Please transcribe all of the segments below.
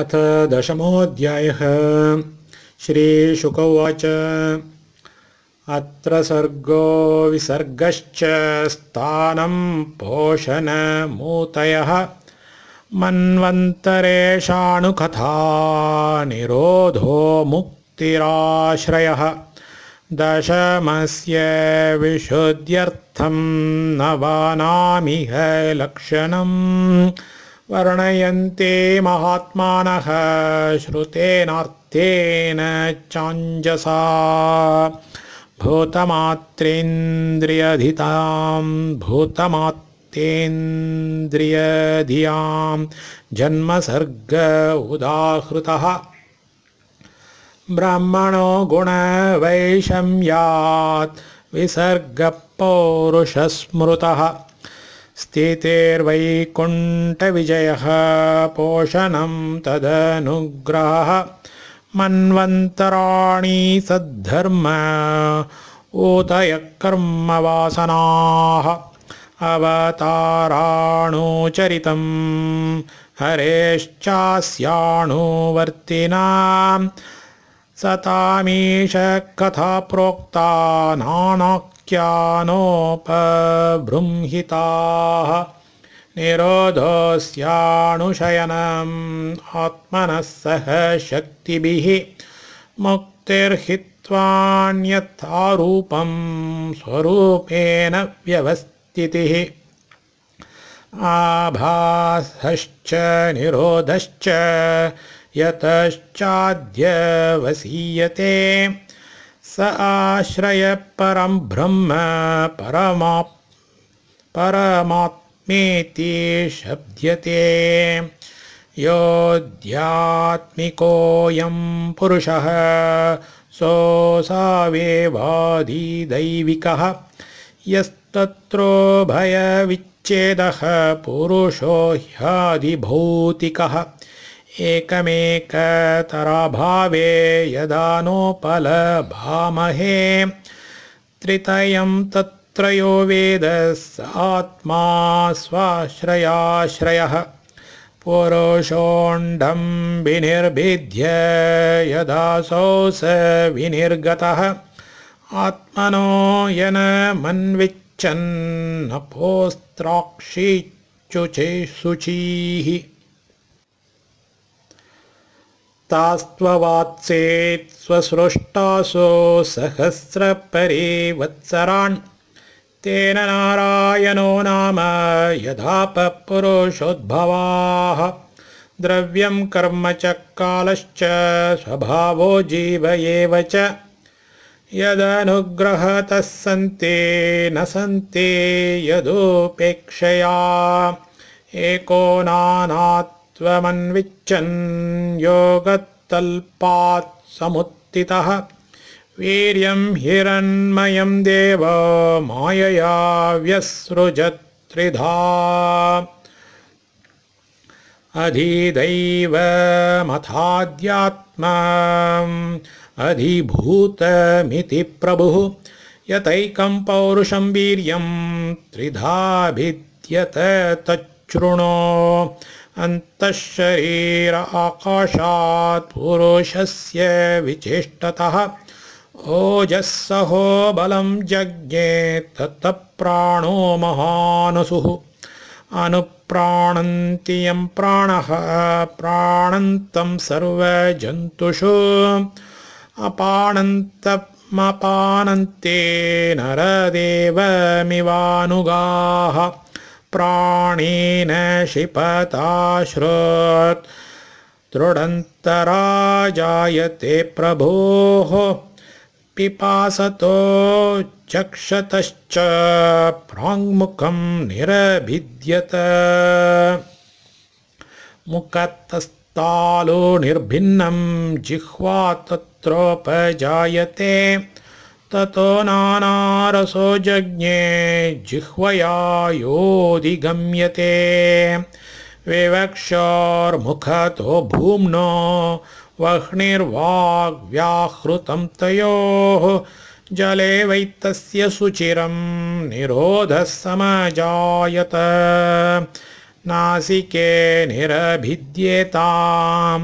अथ दशमोऽध्यायः उवाच अत्र सर्गो विसर्गश्च स्थानं पोषणमूतयः मन्वन्तरेषाणुकथा निरोधो मुक्तिराश्रयः दशमस्य विशुद्ध्यर्थं नवानामिह लक्षणम् वर्णयन्ते महात्मानः श्रुतेनार्थेन चाञ्जसा भूतमात्रेन्द्रियधितां भूतमात्रेन्द्रियधियां जन्मसर्ग उदाहृतः ब्राह्मणो गुणवैषम्यात् विसर्गपौरुषस्मृतः स्थितेर्वैकुण्ठविजयः पोषणं तदनुग्रह मन्वन्तराणि सद्धर्म ऊतयकर्मवासनाः कर्म अवताराणुचरितं अवताराणोचरितम् कथा प्रोक्ता नानाख्यानोपभृंहिताः निरोधोऽस्यानुशयनम् आत्मनः सह शक्तिभिः मुक्तिर्हित्वान्यथा स्वरूपेण व्यवस्थितिः आभासश्च निरोधश्च यतश्चाद्यवसीयते स आश्रय परं ब्रह्म परमा परमात्मेति शब्द्यते योऽध्यात्मिकोऽयं पुरुषः सोऽसावेवाधिदैविकः यस्तत्रोभयविच्छेदः पुरुषो ह्याधिभौतिकः एकमेकतराभावे यदा नोपलभामहे त्रितयं तत्रयो वेद स आत्मा स्वाश्रयाश्रयः पुरोषोऽण्ढं विनिर्भिद्य यदा स विनिर्गतः आत्मनो यनमन्विच्छन्नपोऽस्त्राक्षी शुचीः स्त्ववात्सेत् स्वसृष्टासु सहस्रपरिवत्सरान् तेन नारायणो नाम यथापुरुषोद्भवाः द्रव्यं कर्म च कालश्च स्वभावो जीव एव च यदनुग्रहतः सन्ते न सन्ते यदुपेक्षया एको नानात् त्वमन्विच्छन् समुत्थितः वीर्यं हिरण्मयं देव मायया व्यसृजत्रिधा त्रिधा अधिदैवमथाद्यात्मा अधिभूतमिति प्रभुः पौरुषं वीर्यं त्रिधाभिद्यत तच्छृणो शरीर आकाशात् पुरुषस्य विचेष्टतः ओजः बलं जज्ञे तत्त प्राणो महानसुः यं प्राणः प्राणन्तं सर्वजन्तुषु अपानन्तमपानन्ते नरदेवमिवानुगाः प्राणेन जायते प्रभोः पिपासतो चक्षतश्च प्राङ्मुखं निरभिद्यत मुखतस्तालो निर्भिन्नं जिह्वा तत्रोपजायते ततो नानारसो जज्ञे जिह्वया योधिगम्यते विवक्षोर्मुखतो भूम्नो वह्निर्वाग्व्याहृतं तयोः जले वैत्तस्य सुचिरं निरोधः समजायत नासिके निरभिद्येतां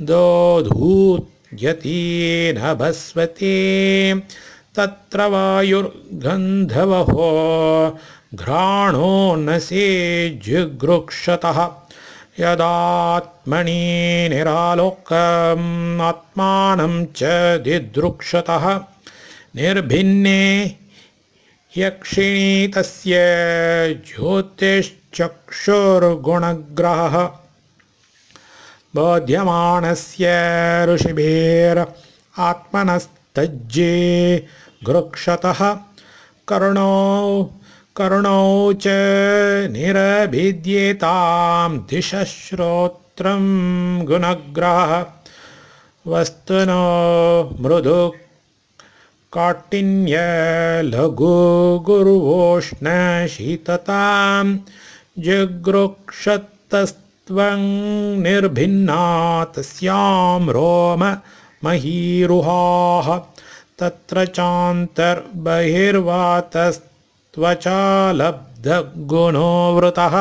दोधूत्यती नभस्वती तत्र वायुर्गन्धवहो घ्राणो न से यदात्मनि निरालोकम् आत्मानं च दिदृक्षतः निर्भिन्ने यक्षिणी तस्य ज्योतिश्चक्षुर्गुणग्रहः बोध्यमानस्य ऋषिभेर आत्मनस्तज्जे गृक्षतः कर्णौ कर्णौ च निरभिद्येतां दिशश्रोत्रं गुणग्रह वस्तुनो मृदु काटिन्यलघु गुरुवोष्णशीततां जगृक्षतस्त्वं निर्भिन्ना तस्यां रोम महीरुहाः तत्र चान्तर्बहिर्वातस्त्वचा लब्धगुणोवृतः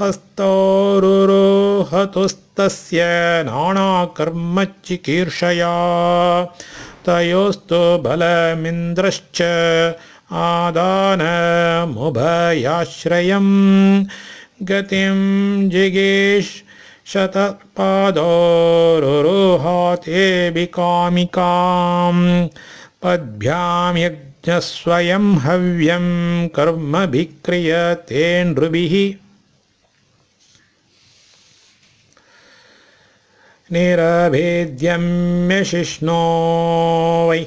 हस्तोरुरोहतुस्तस्य नाणाकर्मचिकीर्षया तयोस्तु बलमिन्द्रश्च आदानमुभयाश्रयं गतिम् जिगेशतपादोरुरोहातेभिकामिकाम् पद्भ्यां यज्ञस्वयं हव्यं कर्मभिक्रियते नृभिः निरभेद्यम्यशिष्णो वै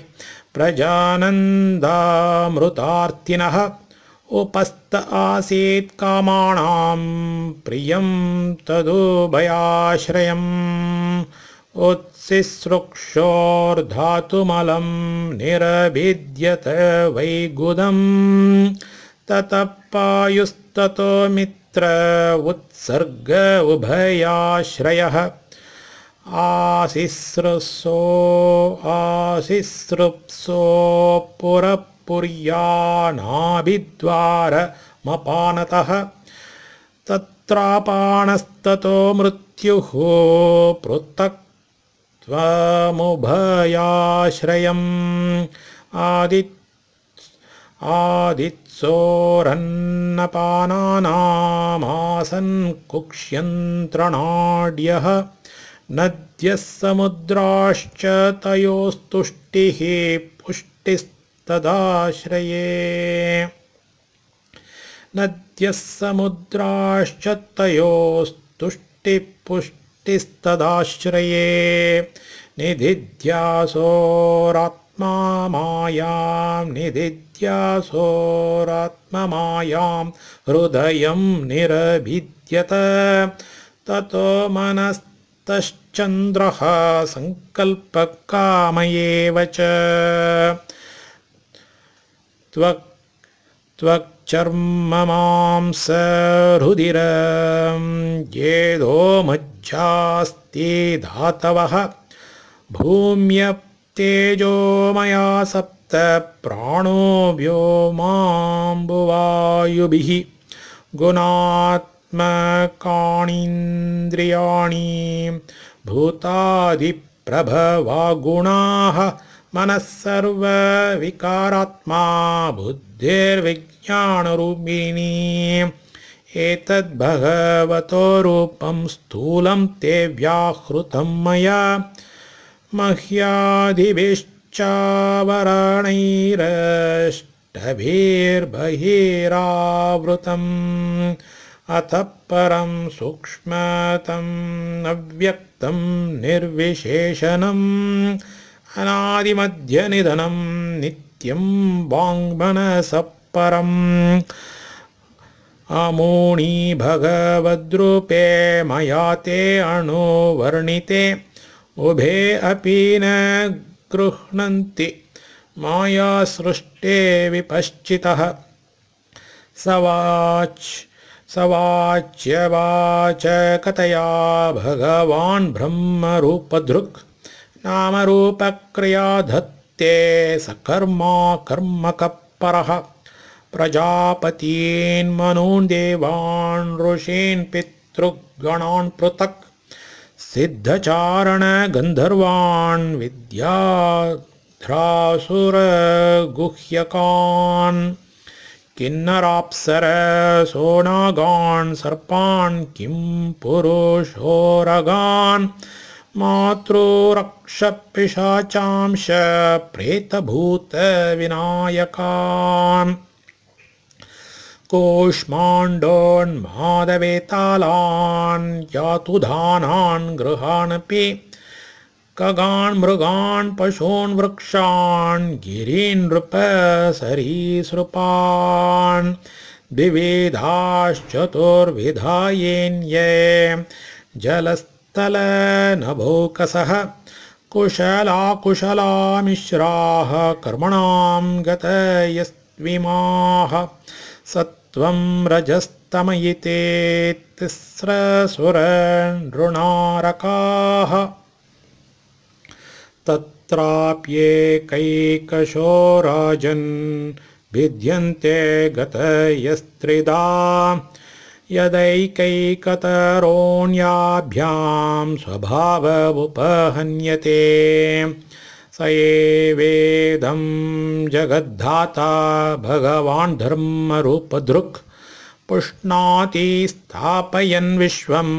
प्रजानन्दामृतार्तिनः उपस्त आसीत्कामाणां प्रियं तदुभयाश्रयम् उत्सिसृक्षोर्धातुमलं निरभिद्यत वैगुदं ततपायुस्ततो मित्र उत्सर्ग उभयाश्रयः आशिसृसो आसिस्रुप्सो पुरपुर्याणाभिद्वारमपानतः तत्रापाणस्ततो मृत्युः पृथक् त्वमुभयाश्रयम् आदि आदित्सोरन्नपानानामासन् कुक्ष्यन्त्रणाड्यः नद्यः समुद्राश्च तयोस्तुष्टिः पुष्टिस्तदाश्रये नद्यः समुद्राश्च तयोस्तुष्टिपुष्टि मायां निधिद्यासोरात्मायाम् मायां हृदयं निरभिद्यत ततो मनस्तश्चन्द्रः त्वक् त्वक् चर्म मांस हृदिर येदो ये धातवः भूम्य सप्त सप्त माम्बुवायुभिः गुणात्मकाणीन्द्रियाणि भूतादिप्रभवागुणाः सर्वविकारात्मा बुद्धिर्विज्ञानरूपिणी एतद्भगवतो रूपं स्थूलं ते व्याहृतं मया मह्यादिभिश्चावरणैरष्टभिर्बहिरावृतम् अतः परं सूक्ष्मतम् अव्यक्तं निर्विशेषणम् अनादिमध्यनिधनं नित्यं वाङ्मनसपरम् अमूणि भगवद्रूपे मया ते अणुवर्णिते उभे अपि न गृह्णन्ति मायासृष्टे विपश्चितः भगवान् ब्रह्मरूपधृक् नामरूपक्रिया धत्ते कर्मकपरह कर्मकपरः प्रजापतीन्मनून् देवान् ऋषीन् पितृगणान् पृथक् सिद्धचारणगन्धर्वान् विद्याध्रासुरगुह्यकान् किन्नराप्सर सोनागान् सर्पान् किं पुरुषोरगान् मातृ रक्षपिशाचांश प्रेतभूतविनायकान् कूष्माण्डोन्मादवेतालान् यातुधानान् गृहाणपि कगान्मृगान् वृक्षान् गिरीन् नृपसरीसृपान् सरीसृपान् ये जलस्त स्थलनभोकसः कुशलाकुशलामिश्राः कर्मणां गतयस्त्विमाः कर्मणाम् स त्वम् रजस्तमयिते तिस्रसुरनृणारकाः तत्राप्येकैकशो राजन् भिद्यन्ते गतयस्त्रिदा यदैकैकतरोण्याभ्यां स्वभावमुपहन्यते स एवेदं जगद्धाता भगवान् धर्मरूपधृक् पुष्णाति स्थापयन् विश्वं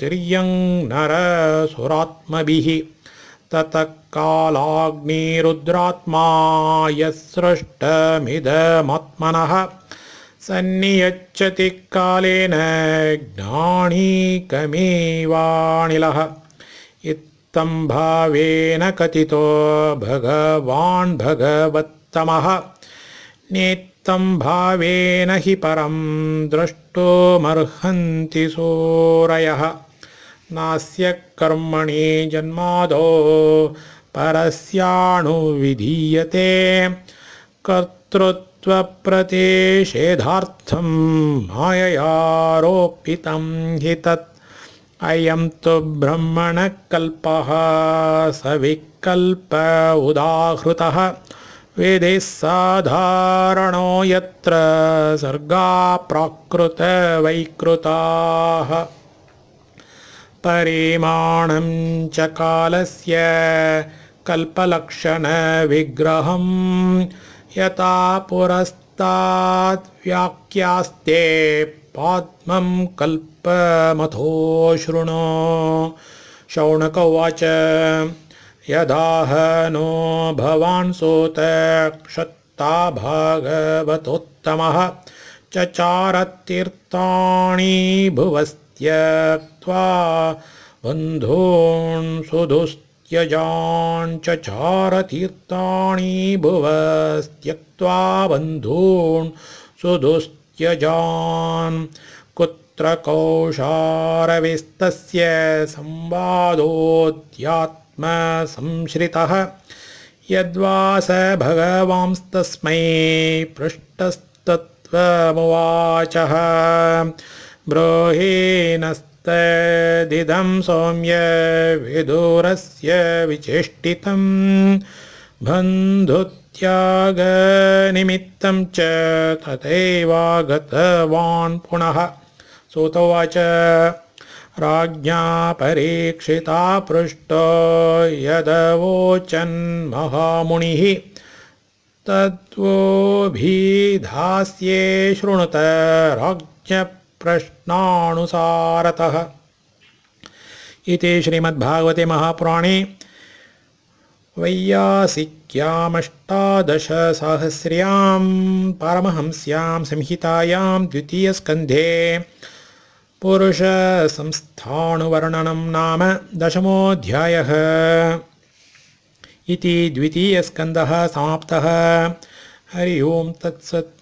तिर्यं नरसुरात्मभिः कालाग्निरुद्रात्मा यः सृष्टमिदमात्मनः सन्नियच्छति कालेन ज्ञानीकमीवानिलः इत्थं भावेन कथितो भगवान् भगवत्तमः नेत्तं भावेन हि परं द्रष्टुमर्हन्ति सोरयः नास्य कर्मणि जन्मादो परस्याणुविधीयते कर्तृ त्वप्रतिषेधार्थं माययारोपितं हि तत् अयं तु ब्रह्मणकल्पः स विकल्प उदाहृतः साधारणो यत्र सर्गा प्राकृतवैकृताः परिमाणं च कालस्य कल्पलक्षणविग्रहम् यथा पुरस्ताद् व्याख्यास्ते पाद्मं कल्पमथोशृणु शौनक उवाच यदाह नो भवान् सोतक्षत्ताभागवतोत्तमः चचारतीर्थाणि भुवस्त्यक्त्वा बन्धून् सुधुस्त यजाञ्च चारतीर्थाणि भुव त्यक्त्वा बन्धून् सुधुस्त्यजान् कुत्र कौशारविस्तस्य संवादोऽध्यात्मसंश्रितः यद्वास भगवांस्तस्मै पृष्टस्तत्त्वमुवाचः ब्रहे न सौम्य विदूरस्य विचेष्टितम् बन्धुत्यागनिमित्तं च तथैवागतवान् पुनः सूत उवाच राज्ञा पृष्टो यदवोचन्महामुनिः तद्वोभिधास्ये शृणुत राज्ञ प्रश्नानुसारतः इति महापुराणे वैयासिक्यामष्टादशसहस्र्यां परमहंस्यां संहितायां द्वितीयस्कन्धे पुरुषसंस्थाणुवर्णनं नाम दशमोऽध्यायः इति द्वितीयस्कन्धः समाप्तः हरि ओं तत्सत्